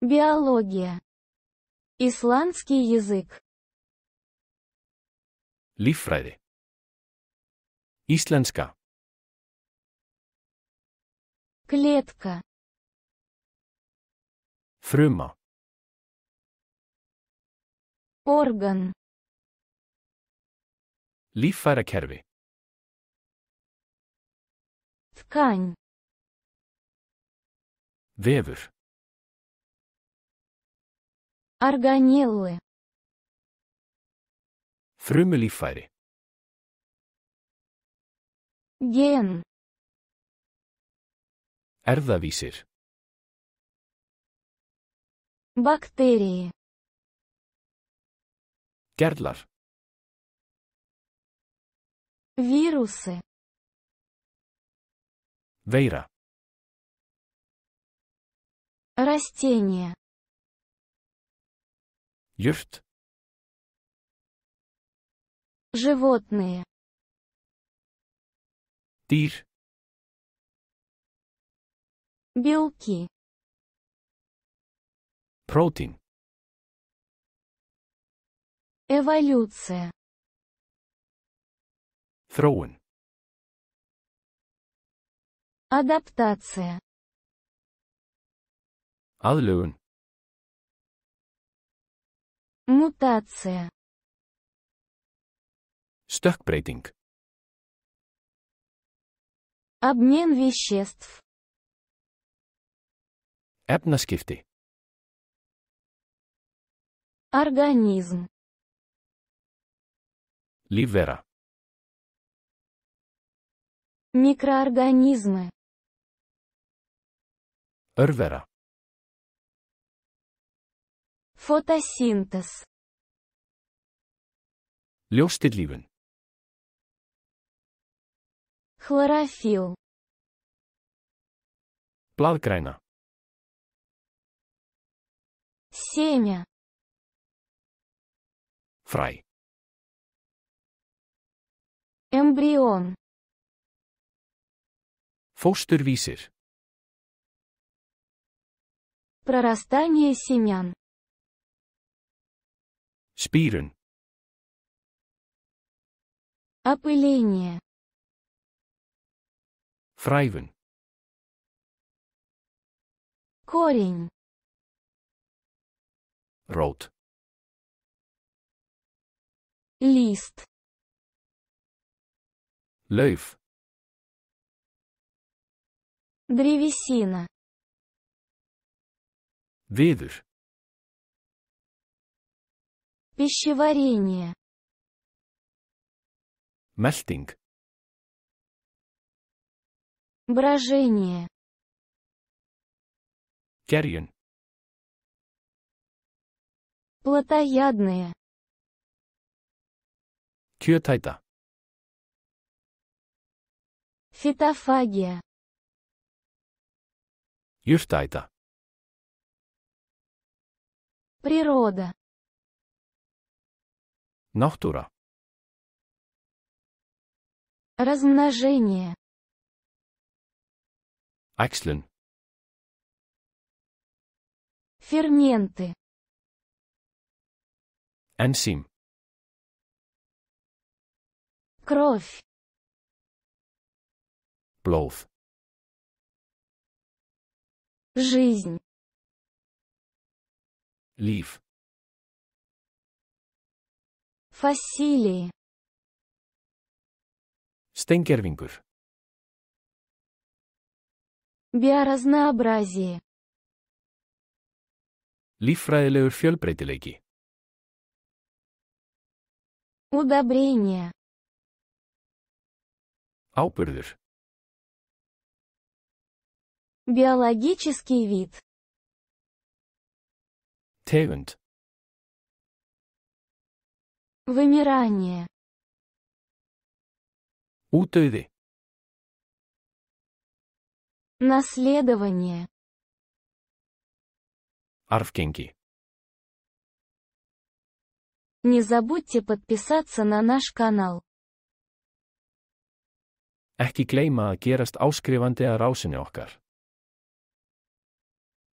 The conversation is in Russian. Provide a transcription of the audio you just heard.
Биология. Исландский язык. Líffræði. Íslenska. Клетка. Fruma. Орган. Líffærakerfi. Ткань. Vefur. Organelle. Frummelifari. Gen. Erðavísir. Bakteríi. Gerlar. Вирусы. Вейра. Растения. Gift. Животные. Dier. Белки. протин Эволюция. Thrown. Адаптация. Adløven. Мутация. стокбрейдинг, Обмен веществ. Efnaskipti. Организм. ливера, Микроорганизмы. Örvera. Фотосинтез. Лёш стыдливен. Хлорофил. Плалкрайна. Семя. Фрай. Эмбрион. Фостервисер. Прорастание семян. Spieren. Опыление. Фрайвен. Корень. Рот. Лист. Лейф. Древесина. Ведер. Пищеварение. Melting. Брожение. Carrion. Плотоядные. Кютайта. Фитофагия. Юртайта. Природа. Natura. Размножение. Axlen. Ферменты. Enzym. Кровь. Blóð. Жизнь. лив Fossili. Steingervingur. Bioraznoobrazие. Líffræðilegur fjölbreytileiki. Удобрение. Áburður. Биологический вид. Tegund. Вымирание. Utøde. Наследование. Арфкенки. Не забудьте подписаться на наш канал. Ekki gleyma að gerast áskrifandi að rásinni okkar.